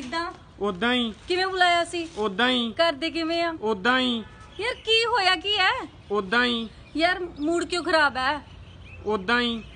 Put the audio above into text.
ਕਿੱਦਾਂ ਉਦਾਂ ਹੀ ਕਿਵੇਂ ਬੁਲਾਇਆ ਸੀ ਉਦਾਂ ਹੀ ਕਰਦੇ ਕਿਵੇਂ ਆ ਉਦਾਂ ਹੀ ਯਾਰ ਕੀ ਹੋਇਆ ਕੀ ਹੈ ਉਦਾਂ ਹੀ ਯਾਰ ਮੂਡ ਕਿਉਂ ਖਰਾਬ ਹੈ ਉਦਾਂ ਹੀ